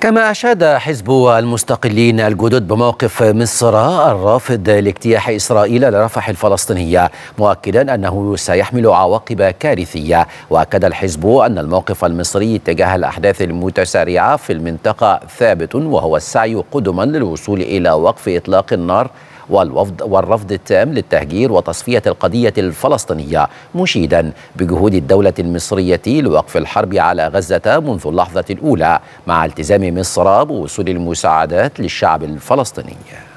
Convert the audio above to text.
كما أشاد حزب المستقلين الجدد بموقف مصر الرافض لاجتياح إسرائيل لرفح الفلسطينية مؤكدا أنه سيحمل عواقب كارثية وأكد الحزب أن الموقف المصري تجاه الأحداث المتسارعة في المنطقة ثابت وهو السعي قدما للوصول إلى وقف إطلاق النار والوفد والرفض التام للتهجير وتصفية القضية الفلسطينية مشيدا بجهود الدولة المصرية لوقف الحرب على غزة منذ اللحظة الأولى مع التزام مصر بوصول المساعدات للشعب الفلسطيني